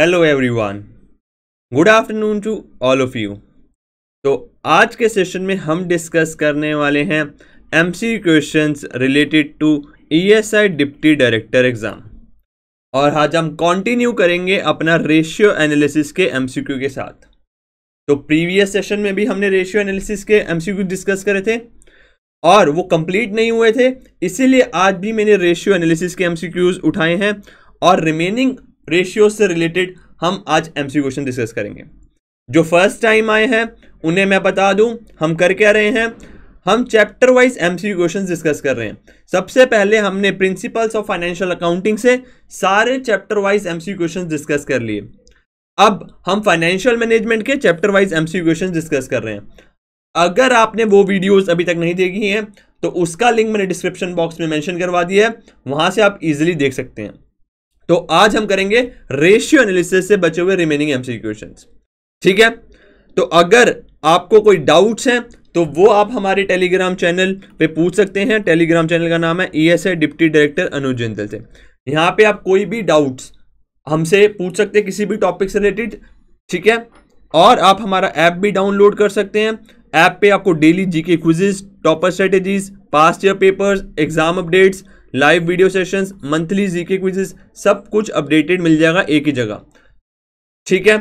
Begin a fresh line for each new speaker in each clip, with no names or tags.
hello everyone good afternoon to all of you तो आज के सेशन में हम डिस्कस करने वाले हैं MC questions related to ESI deputy director exam और आज हम कंटिन्यू करेंगे अपना रेशियो एनालिसिस के एमसीक्यू के साथ तो प्रीवियस सेशन में भी हमने रेशियो एनालिसिस के एम डिस्कस करे थे और वो कंप्लीट नहीं हुए थे इसीलिए आज भी मैंने रेशियो एनालिसिस के एम उठाए हैं और रिमेनिंग रेशियो से रिलेटेड हम आज एम क्वेश्चन डिस्कस करेंगे जो फर्स्ट टाइम आए हैं उन्हें मैं बता दूं हम कर क्या रहे हैं हम chapter wise M question discuss कर रहे हैं सबसे पहले हमने प्रिंसिपल्स ऑफ फाइनेंशियल अकाउंटिंग से सारे chapter wise M question discuss कर लिए अब हम फाइनेंशियल मैनेजमेंट के chapter wise M question discuss कर रहे हैं अगर आपने वो वीडियोस अभी तक नहीं देखी हैं तो उसका लिंक मैंने डिस्क्रिप्शन बॉक्स में मेंशन करवा दिया है वहाँ से आप इजीली देख सकते हैं तो आज हम करेंगे रेशियो एनालिसिस से बचे हुए रिमेनिंग एमसीक्यू क्वेश्चन ठीक है तो अगर आपको कोई डाउट्स हैं तो वो आप हमारे टेलीग्राम चैनल पे पूछ सकते हैं टेलीग्राम चैनल का नाम है E S deputy director Anuj Jindal से यहाँ पे आप कोई भी डाउट्स हमसे पूछ सकते हैं किसी भी टॉपिक से रिलेटेड ठीक है और आप हमारा ऐप भी डाउनलोड कर सकते हैं ऐप पे आपको daily GK quizzes topper strategies past year papers exam updates live video sessions monthly GK quizzes सब कुछ अपडेटेड मिल जाएगा एक ही जगह ठीक है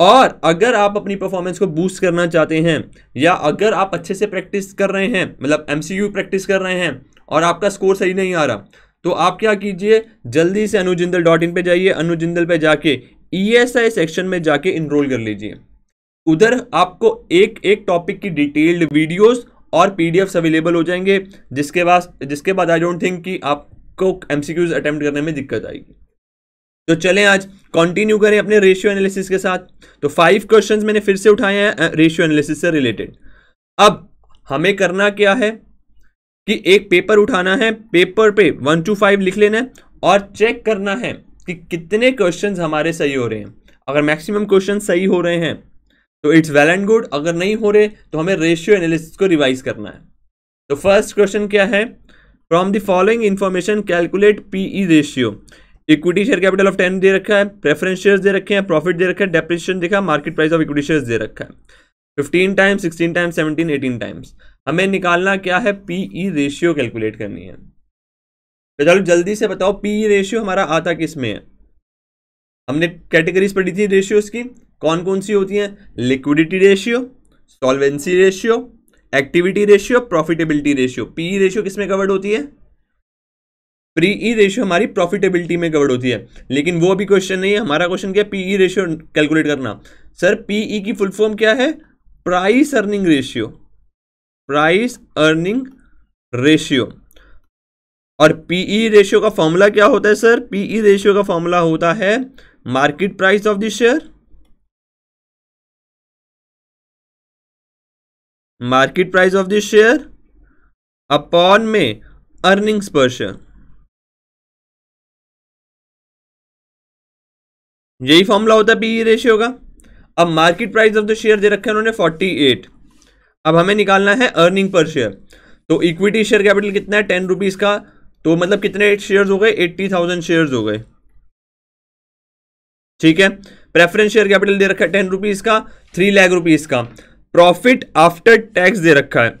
और अगर आप अपनी परफॉर्मेंस को बूस्ट करना चाहते हैं या अगर आप अच्छे से प्रैक्टिस कर रहे हैं मतलब एम प्रैक्टिस कर रहे हैं और आपका स्कोर सही नहीं आ रहा तो आप क्या कीजिए जल्दी से अनुजिंदल डॉट इन पर जाइए अनुजिंदल पर जाके ई e सेक्शन में जाके इनरोल कर लीजिए उधर आपको एक एक टॉपिक की डिटेल्ड वीडियोस और पी अवेलेबल हो जाएंगे जिसके बाद जिसके बाद आई डोंट थिंक कि आपको एम अटैम्प्ट करने में दिक्कत आएगी तो चलें आज कंटिन्यू करें अपने रेशियो एनालिसिस के साथ तो फाइव क्वेश्चंस मैंने फिर से उठाए हैं रेशियो एनालिसिस से रिलेटेड अब हमें करना क्या है कि एक पेपर उठाना है पेपर पे वन टू फाइव लिख लेना है और चेक करना है कि कितने क्वेश्चंस हमारे सही हो रहे हैं अगर मैक्सिमम क्वेश्चन सही हो रहे हैं तो इट्स वेल एंड गुड अगर नहीं हो रहे तो हमें रेशियो एनालिसिस को रिवाइज करना है तो फर्स्ट क्वेश्चन क्या है from the following information calculate PE ratio equity share capital of ten दे रखा है प्रेफरेंस शेयर दे रखे हैं प्रॉफिट दे रखा है डेप्रिसिएशन देखा market price of equity share दे रखा है fifteen times sixteen times seventeen eighteen times हमें निकालना क्या है पीई रेशियो कैलकुलेट करनी है तो चलो जल्दी से बताओ पीई रेशियो e हमारा आता किस में है हमने कैटेगरीज पढ़ी थी रेशियोज की कौन कौन सी होती हैं liquidity ratio solvency ratio activity ratio profitability ratio PE ratio किस में कवर्ड होती है प्री ई रेशियो हमारी प्रॉफिटेबिलिटी में कवर्ड होती है लेकिन वो अभी क्वेश्चन नहीं है हमारा क्वेश्चन क्या पी ई रेशियो कैलकुलेट करना सर पीई की फुल फॉर्म क्या है price earning ratio price earning ratio और पीई रेशियो e का फॉर्मूला क्या होता है सर पीई रेशियो का फॉर्मूला होता है market price of the share market price of the share upon में अर्निंग्स पर शेयर यही फॉर्मूला होता है पीई रेशियो e का अब market price of the share दे रखे उन्होंने 48 अब हमें निकालना है अर्निंग पर शेयर तो इक्विटी शेयर कैपिटल कितना है टेन रुपीज़ का तो मतलब कितने शेयर्स हो गए एट्टी थाउजेंड शेयर्स हो गए ठीक है प्रेफरेंस शेयर कैपिटल दे रखा है टेन रुपीज़ का थ्री लैख रुपीज़ का प्रॉफिट आफ्टर टैक्स दे रखा है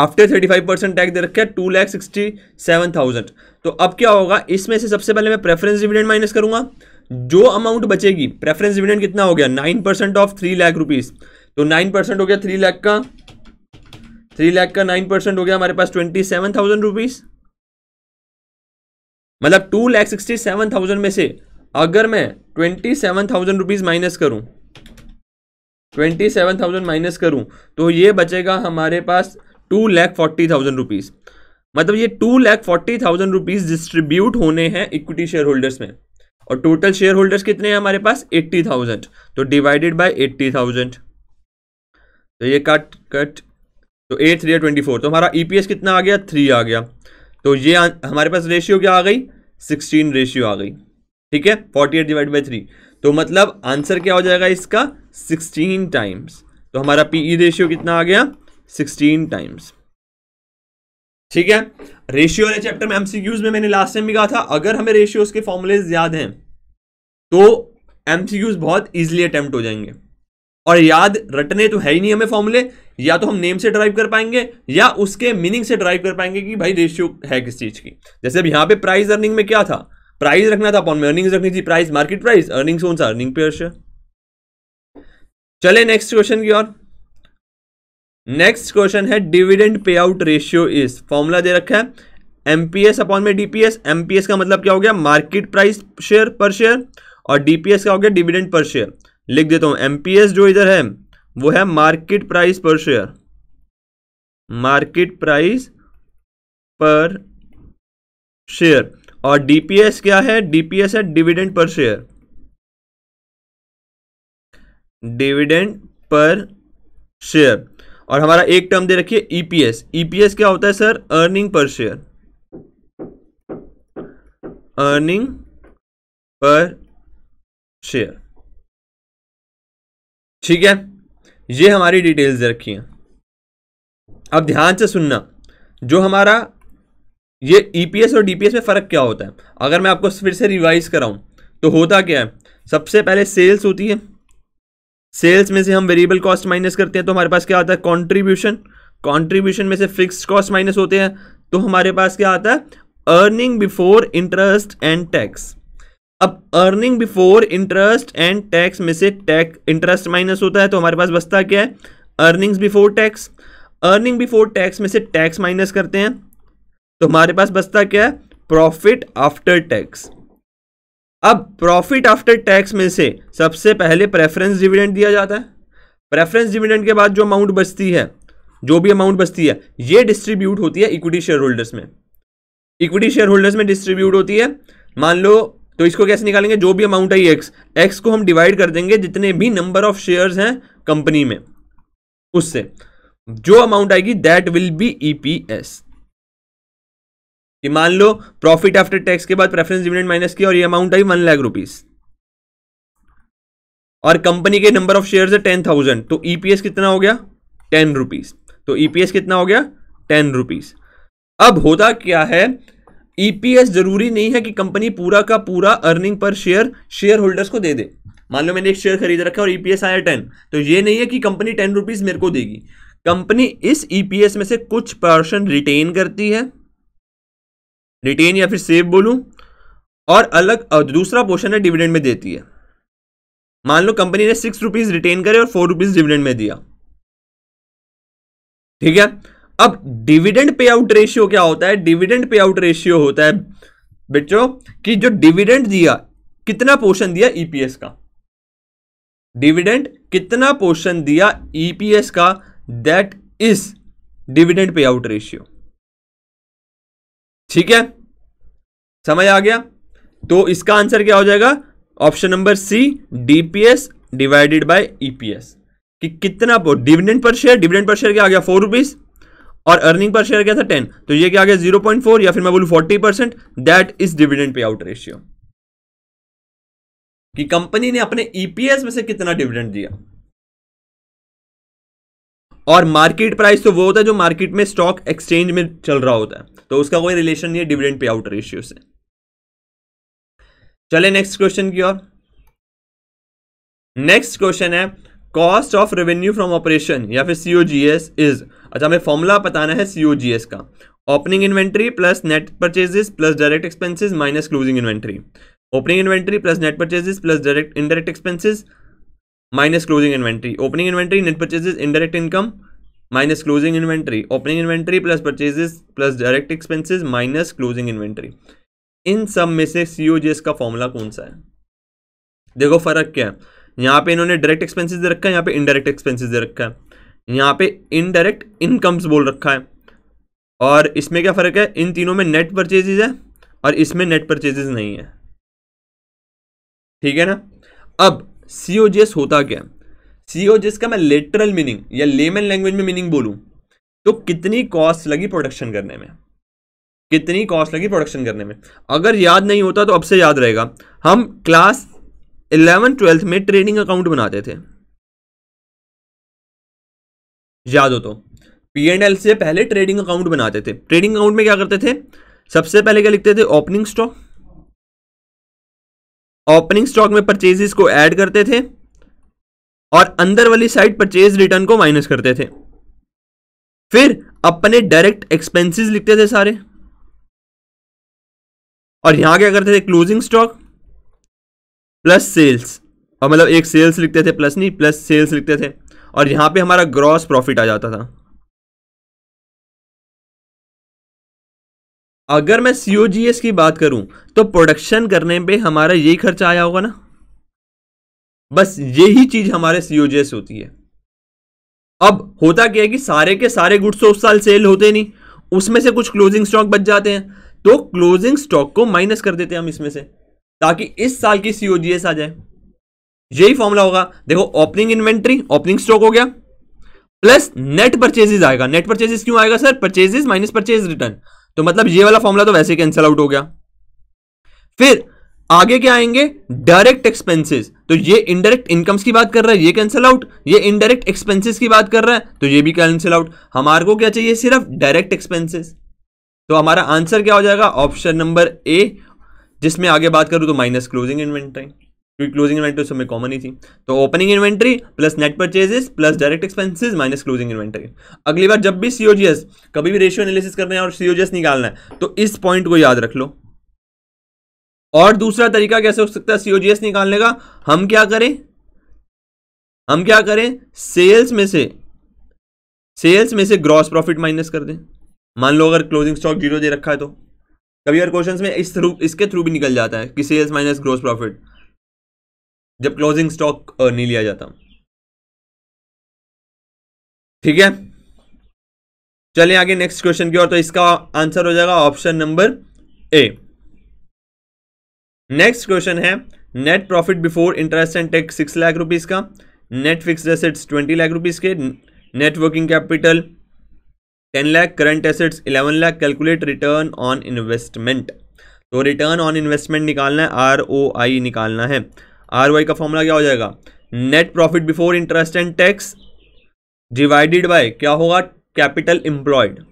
after thirty five percent tax दे रखा है two lakh sixty seven thousand तो अब क्या होगा इसमें से सबसे पहले मैं प्रेफरेंस डिविडेंड माइनस करूंगा जो अमाउंट बचेगी प्रेफरेंस डिविडेंड कितना हो गया nine percent of three lakh rupees तो नाइन परसेंट हो गया थ्री लाख का थ्री लाख का नाइन परसेंट हो गया हमारे पास ट्वेंटी सेवन थाउजेंड रुपीज मतलब two lakh sixty seven thousand में से अगर मैं twenty seven thousand rupees minus करूं ट्वेंटी सेवन थाउजेंड माइनस करूँ तो ये बचेगा हमारे पास two lakh forty thousand rupees मतलब ये two lakh forty thousand rupees distribute होने हैं इक्विटी शेयर होल्डर्स में और टोटल शेयर होल्डर्स कितने हैं हमारे पास एट्टी थाउजेंड तो डिवाइडेड बाई एट्टी थाउजेंड तो ये कट कट तो एट थ्री ट्वेंटी फोर तो हमारा ई e कितना आ गया थ्री आ गया तो ये हमारे पास रेशियो क्या आ गई सिक्सटीन रेशियो आ गई ठीक है forty eight divide by three तो मतलब आंसर क्या हो जाएगा इसका सिक्सटीन टाइम्स तो हमारा पी ई रेशियो कितना आ गया सिक्सटीन टाइम्स ठीक है रेशियो वाले चैप्टर में एमसीक्यूज में मैंने लास्ट टाइम भी कहा था अगर हमें रेशियोज के फॉर्मुले याद हैं तो एमसीक्यूज बहुत इजिली अटेम्प्ट हो जाएंगे और याद रटने तो है ही नहीं हमें फॉर्मूले या तो हम नेम से ड्राइव कर पाएंगे या उसके मीनिंग से ड्राइव कर पाएंगे कि भाई रेशियो है किस चीज़ की जैसे अब यहां पे प्राइस अर्निंग में क्या था प्राइस रखना था अपॉन में अर्निंग्स रखनी थी प्राइस मार्केट प्राइस अर्निंग्स कौन सा अर्निंग पेयर शेयर चले नेक्स्ट क्वेश्चन की ओर नेक्स्ट क्वेश्चन है dividend pay out ratio is formula दे रखा है एमपीएस अपॉन में डीपीएस एमपीएस का मतलब क्या हो गया market price share per share और डीपीएस का हो गया डिविडेंड पर शेयर लिख देता हूं एमपीएस जो इधर है वो है market price per share market price per share और डीपीएस क्या है डीपीएस है dividend per share dividend per share और हमारा एक टर्म दे रखिए ईपीएस e ईपीएस e क्या होता है sir earning per share earning per share ठीक है ये हमारी डिटेल्स दे रखी हैं अब ध्यान से सुनना जो हमारा ये ईपीएस e और डीपीएस में फ़र्क क्या होता है अगर मैं आपको फिर से रिवाइज कराऊं तो होता क्या है सबसे पहले सेल्स होती है सेल्स में से हम वेरिएबल कॉस्ट माइनस करते हैं तो हमारे पास क्या आता है कॉन्ट्रीब्यूशन कॉन्ट्रीब्यूशन में से फिक्स कॉस्ट माइनस होते हैं तो हमारे पास क्या आता है earning before interest and tax अब earning before interest and tax में से टैक्स इंटरेस्ट माइनस होता है तो हमारे पास बचता क्या है earnings before tax earning before tax में से टैक्स माइनस करते हैं तो हमारे पास बचता क्या है प्रॉफिट आफ्टर टैक्स अब प्रॉफिट आफ्टर टैक्स में से सबसे पहले प्रेफरेंस डिविडेंड दिया जाता है प्रेफरेंस डिविडेंड के बाद जो अमाउंट बचती है जो भी अमाउंट बचती है ये डिस्ट्रीब्यूट होती है इक्विटी शेयर होल्डर्स में इक्विटी शेयर होल्डर्स में डिस्ट्रीब्यूट होती है मान लो तो इसको कैसे निकालेंगे जो भी अमाउंट आई एक्स एक्स को हम डिवाइड कर देंगे जितने भी नंबर ऑफ शेयर्स हैं कंपनी में उससे जो अमाउंट आएगी दैट विल बी ईपीएस कि मान लो प्रॉफिट आफ्टर टैक्स के बाद प्रेफरेंस डिविडेंड माइनस किया और ये अमाउंट आई वन लाख रुपीज और कंपनी के नंबर ऑफ शेयर्स है टेन थाउजेंड तो ईपीएस e कितना हो गया टेन रुपीज तो ईपीएस e कितना हो गया टेन रुपीज अब होता क्या है ईपीएस e जरूरी नहीं है कि कंपनी पूरा का पूरा earning per share share holders को दे दे मान लो मैंने एक शेयर खरीद रखा और ईपीएस आया टेन तो ये नहीं है कि कंपनी टेन रुपीज मेरे को देगी कंपनी इस ईपीएस में से कुछ पर्सन रिटेन करती है रिटेन या फिर सेव बोलूं और अलग और दूसरा पोर्शन है डिविडेंड में देती है मान लो कंपनी ने सिक्स रुपीज़ रिटेन करे और फोर रुपीज़ डिविडेंड में दिया ठीक है अब डिविडेंड पे आउट रेशियो क्या होता है डिविडेंड पे आउट रेशियो होता है बच्चों कि जो डिविडेंड दिया कितना पोर्शन दिया ईपीएस e का डिविडेंड कितना पोर्शन दिया ईपीएस e का that is dividend pay out ratio ठीक है समझ आ गया तो इसका आंसर क्या हो जाएगा option number C DPS divided by EPS कि कितना dividend per share dividend per share क्या आ गया फोर रुपीज और अर्निंग पर शेयर क्या था टेन तो ये क्या आ गया जीरो पॉइंट फोर या फिर मैं बोलू forty percent that is dividend pay out ratio कि कंपनी ने अपने ईपीएस e में से कितना डिविडेंड दिया और मार्केट प्राइस तो वो होता है जो मार्केट में स्टॉक एक्सचेंज में चल रहा होता है तो उसका कोई रिलेशन नहीं है डिविडेंड पे आउट रेशियो से चले नेक्स्ट क्वेश्चन की ओर नेक्स्ट क्वेश्चन है cost of revenue from operation या फिर सीओजीएस इज अच्छा हमें फॉर्मूला बताना है सीओजीएस का opening inventory plus net purchases plus direct expenses minus closing inventory opening inventory plus net purchases plus direct indirect expenses minus closing inventory opening inventory net purchases indirect income minus closing inventory opening inventory plus purchases plus direct expenses minus closing inventory इन सब में से सी ओ G S का formula कौन सा है देखो फर्क क्या है यहाँ पे इन्होंने डायरेक्ट एक्सपेंसेस दे रखा है यहाँ पे इनडायरेक्ट एक्सपेंसेस दे रखा है यहाँ पे इनडायरेक्ट इनकम्स बोल रखा है और इसमें क्या फ़र्क है इन तीनों में नेट परचेजेज है और इसमें नेट परचेजेज नहीं है ठीक है ना अब सी होता क्या है सीओ जिसका मैं लेटरल मीनिंग या लेमन लैंग्वेज में मीनिंग बोलूं तो कितनी कॉस्ट लगी प्रोडक्शन करने में कितनी कॉस्ट लगी प्रोडक्शन करने में अगर याद नहीं होता तो अब से याद रहेगा हम क्लास इलेवन ट्वेल्थ में ट्रेडिंग अकाउंट बनाते थे याद हो तो पी एंड एल से पहले ट्रेडिंग अकाउंट बनाते थे ट्रेडिंग अकाउंट में क्या करते थे सबसे पहले क्या लिखते थे ओपनिंग स्टॉक ओपनिंग स्टॉक में परचेजेस को ऐड करते थे और अंदर वाली साइड परचेज रिटर्न को माइनस करते थे फिर अपने डायरेक्ट एक्सपेंसेस लिखते थे सारे और यहां क्या करते थे क्लोजिंग स्टॉक प्लस सेल्स और मतलब एक सेल्स लिखते थे प्लस नहीं प्लस सेल्स लिखते थे और यहां पे हमारा ग्रॉस प्रॉफिट आ जाता था अगर मैं सीओजीएस की बात करूं तो प्रोडक्शन करने पे हमारा यही खर्चा आया होगा ना बस यही चीज हमारे सीओजे से होती है अब होता क्या है कि सारे के सारे गुड्स तो उस साल सेल होते नहीं उसमें से कुछ क्लोजिंग स्टॉक बच जाते हैं तो क्लोजिंग स्टॉक को माइनस कर देते हैं हम इसमें से ताकि इस साल की सीओजीएस आ जाए यही फॉर्मूला होगा देखो ओपनिंग इन्वेंट्री ओपनिंग स्टॉक हो गया प्लस नेट परचेजेस आएगा नेट परचेजेस क्यों आएगा sir purchases minus purchase return तो मतलब ये वाला फॉर्मूला तो वैसे कैंसल आउट हो गया फिर आगे क्या आएंगे डायरेक्ट एक्सपेंसेस तो ये इनडायरेक्ट इनकम्स की बात कर रहा है ये कैंसिल आउट ये इनडायरेक्ट एक्सपेंसेस की बात कर रहा है तो ये भी कैंसिल आउट हमारे को क्या चाहिए सिर्फ डायरेक्ट एक्सपेंसेस तो हमारा आंसर क्या हो जाएगा ऑप्शन नंबर ए जिसमें आगे बात करूं तो माइनस क्लोजिंग इन्वेंट्री क्योंकि क्लोजिंग इन्वेंट्री उसमें कॉमन ही थी तो opening inventory plus net purchases plus direct expenses minus closing inventory अगली बार जब भी सीओजीएस कभी भी रेशियो एनालिसिस करना है और सीओजीएस निकालना है तो इस पॉइंट को याद रख लो और दूसरा तरीका कैसे हो सकता है सीओजीएस निकालने का हम क्या करें हम क्या करें सेल्स में से सेल्स में से ग्रॉस प्रॉफिट माइनस कर दें मान लो अगर क्लोजिंग स्टॉक जीरो दे रखा है तो कभी अगर क्वेश्चन में इस थ्रू इसके थ्रू भी निकल जाता है कि सेल्स माइनस ग्रॉस प्रॉफिट जब क्लोजिंग स्टॉक नहीं लिया जाता ठीक है चलिए आगे नेक्स्ट क्वेश्चन की ओर तो इसका आंसर हो जाएगा option number A next question है net profit before interest and tax six lakh rupees का net fixed assets twenty lakh rupees के net working capital ten lakh current assets eleven lakh calculate return on investment तो return on investment निकालना है R O आई निकालना है R O आई का formula क्या हो जाएगा net profit before interest and tax divided by क्या होगा कैपिटल इंप्लॉयड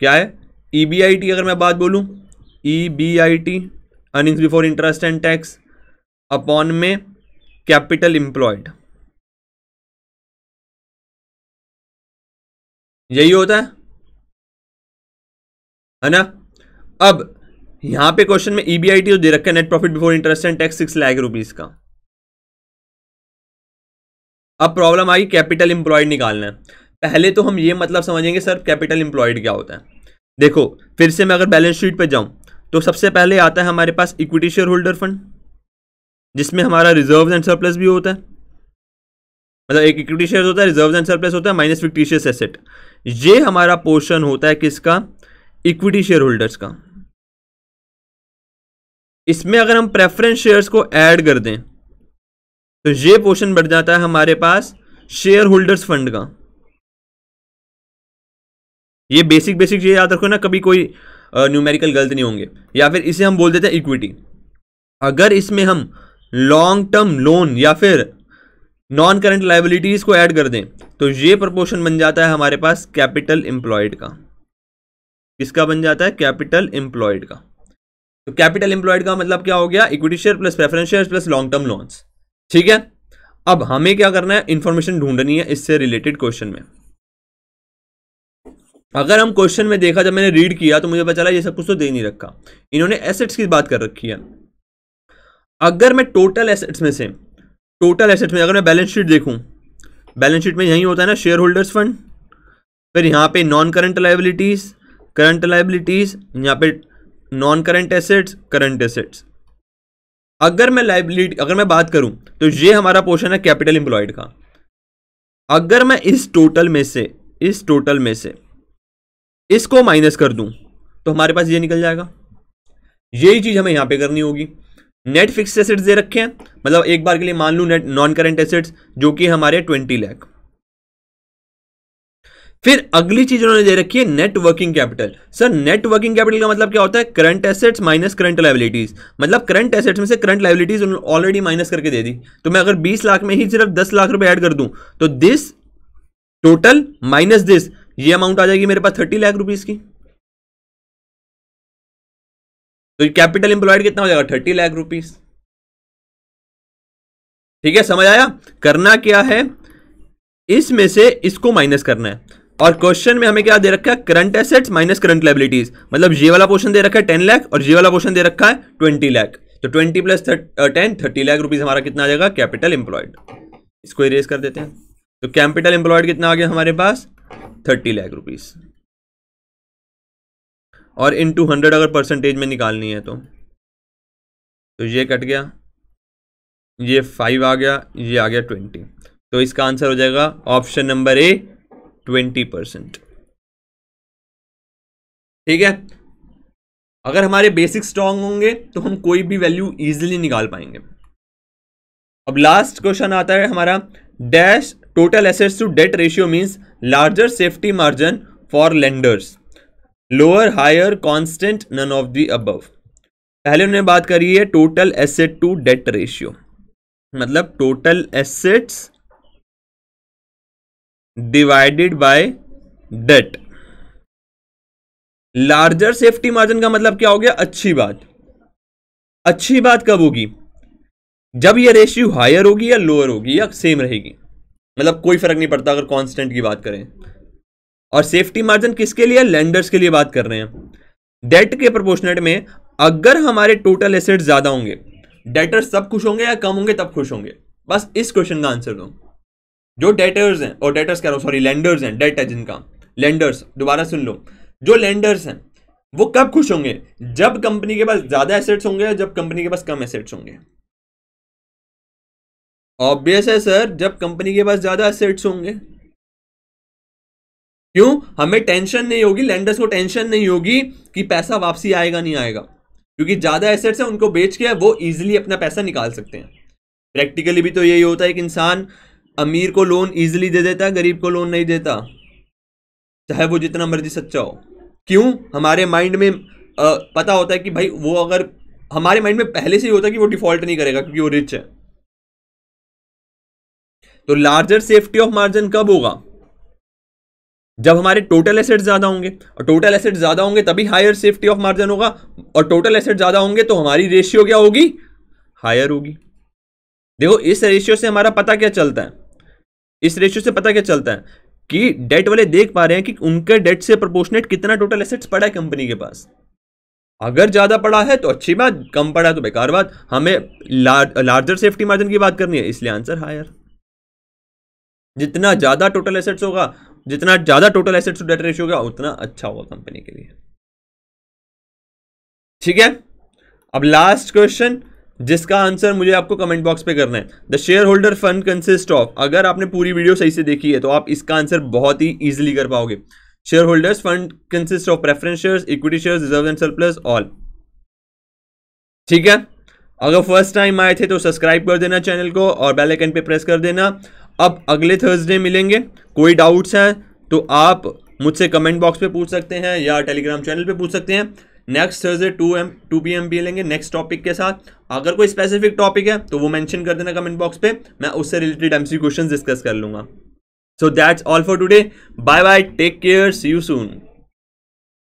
क्या है ई बी आई टी अगर मैं बात बोलूँ E e B I T earnings before interest and tax upon में कैपिटल इंप्लॉयड यही होता है है ना अब यहां पे क्वेश्चन में ईबीआईटी e जो तो दे रखा है net profit before interest and tax six lakh rupees का अब प्रॉब्लम आई कैपिटल इंप्लॉयड निकालना है पहले तो हम ये मतलब समझेंगे सर कैपिटल इंप्लॉयड क्या होता है देखो फिर से मैं अगर बैलेंस शीट पे जाऊं तो सबसे पहले आता है हमारे पास इक्विटी शेयर होल्डर फंड जिसमें हमारा रिजर्व एंड सरप्लस भी होता है मतलब एक इक्विटी शेयर होता है रिजर्व एंड सरप्लस होता है माइनस फिक्टिशियस एसेट ये हमारा पोर्शन होता है किसका इक्विटी शेयर होल्डर्स का इसमें अगर हम प्रेफरेंस शेयर्स को ऐड कर दें तो ये पोर्शन बढ़ जाता है हमारे पास शेयर होल्डर्स फंड का ये बेसिक बेसिक ये याद रखो ना कभी कोई न्यूमेरिकल गलत नहीं होंगे या फिर इसे हम बोल देते हैं इक्विटी अगर इसमें हम लॉन्ग टर्म लोन या फिर नॉन करंट लाइबिलिटीज़ को ऐड कर दें तो ये प्रपोर्शन बन जाता है हमारे पास कैपिटल एम्प्लॉयड का किसका बन जाता है कैपिटल एम्प्लॉयड का तो कैपिटल एम्प्लॉयड का मतलब क्या हो गया equity share plus preference share plus long term loans ठीक है अब हमें क्या करना है इन्फॉर्मेशन ढूंढनी है इससे रिलेटेड क्वेश्चन में अगर हम क्वेश्चन में देखा जब मैंने रीड किया तो मुझे पता चला ये सब कुछ तो दे नहीं रखा इन्होंने एसेट्स की बात कर रखी है अगर मैं टोटल एसेट्स में से टोटल एसेट्स में अगर मैं बैलेंस शीट देखूं बैलेंस शीट में यही होता है ना शेयर होल्डर्स फंड फिर यहाँ पे non current liabilities current liabilities यहाँ पे non current assets current assets अगर मैं लाइबिलिटी अगर मैं बात करूँ तो ये हमारा पोर्शन है कैपिटल एम्प्लॉयड का अगर मैं इस टोटल में से इस टोटल में से इसको माइनस कर दूं तो हमारे पास ये निकल जाएगा यही चीज़ हमें यहां पे करनी होगी नेट फिक्स एसेट्स दे रखे हैं मतलब एक बार के लिए मान लू नेट नॉन करेंट एसेट्स जो कि हमारे ट्वेंटी लैख फिर अगली चीज उन्होंने दे रखी है net working capital sir net working capital का मतलब क्या होता है current assets minus current liabilities मतलब करंट एसेट्स में से करंट लाइबिलिटीज उन्होंने ऑलरेडी माइनस करके दे दी तो मैं अगर 20 लाख में ही सिर्फ 10 लाख रुपए ऐड कर दूं तो दिस टोटल माइनस दिस ये अमाउंट आ जाएगी मेरे पास थर्टी लाख रुपीज़ की तो कैपिटल एम्प्लॉयड कितना हो जाएगा थर्टी लाख रुपीज़ ठीक है समझ आया करना क्या है इसमें से इसको माइनस करना है और क्वेश्चन में हमें क्या दे रखा है current assets minus current liabilities मतलब ये वाला पोर्शन दे रखा है टेन लाख और ये वाला पोर्शन दे रखा है ट्वेंटी लाख तो twenty plus ten thirty lakh rupees हमारा कितना आ जाएगा कैपिटल एम्प्लॉयड इसको इरेज कर देते हैं तो कैपिटल एम्प्लॉयड कितना आ गया हमारे पास थर्टी लाख रुपीज़ और इन टू हंड्रेड अगर परसेंटेज में निकालनी है तो तो ये कट गया ये फाइव आ गया ये आ गया ट्वेंटी तो इसका आंसर हो जाएगा option number A twenty percent ठीक है अगर हमारे बेसिक स्ट्रांग होंगे तो हम कोई भी वैल्यू इजीली निकाल पाएंगे अब लास्ट क्वेश्चन आता है हमारा dash total assets to debt ratio means larger safety margin for lenders lower higher constant none of the above पहले उन्होंने बात करी है total asset to debt ratio मतलब total assets divided by debt larger safety margin का मतलब क्या हो गया अच्छी बात अच्छी बात कब होगी जब ये रेशियो हायर होगी या लोअर होगी या सेम रहेगी मतलब कोई फर्क नहीं पड़ता अगर कॉन्स्टेंट की बात करें और सेफ्टी मार्जिन किसके लिए लेंडर्स के लिए बात कर रहे हैं डेट के प्रपोर्शनेट में अगर हमारे टोटल एसेट्स ज़्यादा होंगे डेटर्स तब खुश होंगे या कम होंगे तब खुश होंगे बस इस क्वेश्चन का आंसर दो जो डेटर्स हैं और डेटर्स कह रहा हूँ सॉरी लैंडर्स हैं डेट है जिनका लैंडर्स दोबारा सुन लो जो लैंडर्स हैं वो कब खुश होंगे जब कंपनी के पास ज़्यादा एसेट्स होंगे या जब कंपनी के पास कम एसेट्स होंगे ऑब्वियस है सर जब कंपनी के पास ज्यादा एसेट्स होंगे क्यों हमें टेंशन नहीं होगी लैंडर्स को टेंशन नहीं होगी कि पैसा वापसी आएगा नहीं आएगा क्योंकि ज्यादा एसेट्स है उनको बेच के वो इजिली अपना पैसा निकाल सकते हैं प्रैक्टिकली भी तो यही होता है कि इंसान अमीर को लोन ईजिली दे देता है गरीब को लोन नहीं देता चाहे वो जितना मर्जी सच्चा हो क्यों हमारे माइंड में आ, पता होता है कि भाई वो अगर हमारे माइंड में पहले से ही होता है कि वो डिफॉल्ट नहीं करेगा क्योंकि वो रिच है तो लार्जर सेफ्टी ऑफ मार्जिन कब होगा जब हमारे टोटल एसेट ज़्यादा होंगे और टोटल एसेट ज़्यादा होंगे तभी हायर सेफ्टी ऑफ मार्जिन होगा और टोटल एसेट ज़्यादा होंगे तो हमारी रेशियो क्या होगी हायर होगी देखो इस रेशियो से हमारा पता क्या चलता है इस रेशियो से पता क्या चलता है कि डेट वाले देख पा रहे हैं कि उनके डेट से प्रोपोर्शनेट कितना टोटल एसेट्स पड़ा है कंपनी के पास अगर ज़्यादा पड़ा है तो अच्छी बात कम पड़ा है तो बेकार बात हमें लार्जर सेफ्टी मार्जिन की बात करनी है इसलिए आंसर हायर जितना ज़्यादा टोटल एसेट्स होगा जितना ज़्यादा total assets to debt ratio होगा उतना अच्छा होगा कंपनी के लिए ठीक है अब लास्ट क्वेश्चन जिसका आंसर मुझे आपको कमेंट बॉक्स पे करना है the share holder fund consist of अगर आपने पूरी वीडियो सही से देखी है तो आप इसका आंसर बहुत ही ईजिली कर पाओगे share holders fund consist of preference share equity share reserve and surplus all ठीक है अगर फर्स्ट टाइम आए थे तो सब्सक्राइब कर देना चैनल को और बेल आइकन पे प्रेस कर देना अब अगले थर्सडे मिलेंगे कोई डाउट्स हैं तो आप मुझसे कमेंट बॉक्स पे पूछ सकते हैं या टेलीग्राम चैनल पे पूछ सकते हैं next Thursday two M to P M P लेंगे नेक्स्ट टॉपिक के साथ अगर कोई स्पेसिफिक टॉपिक है तो वो मेंशन कर देना कमेंट बॉक्स पे मैं उससे related M C question discuss कर लूँगा so that's all for today bye bye take care see you soon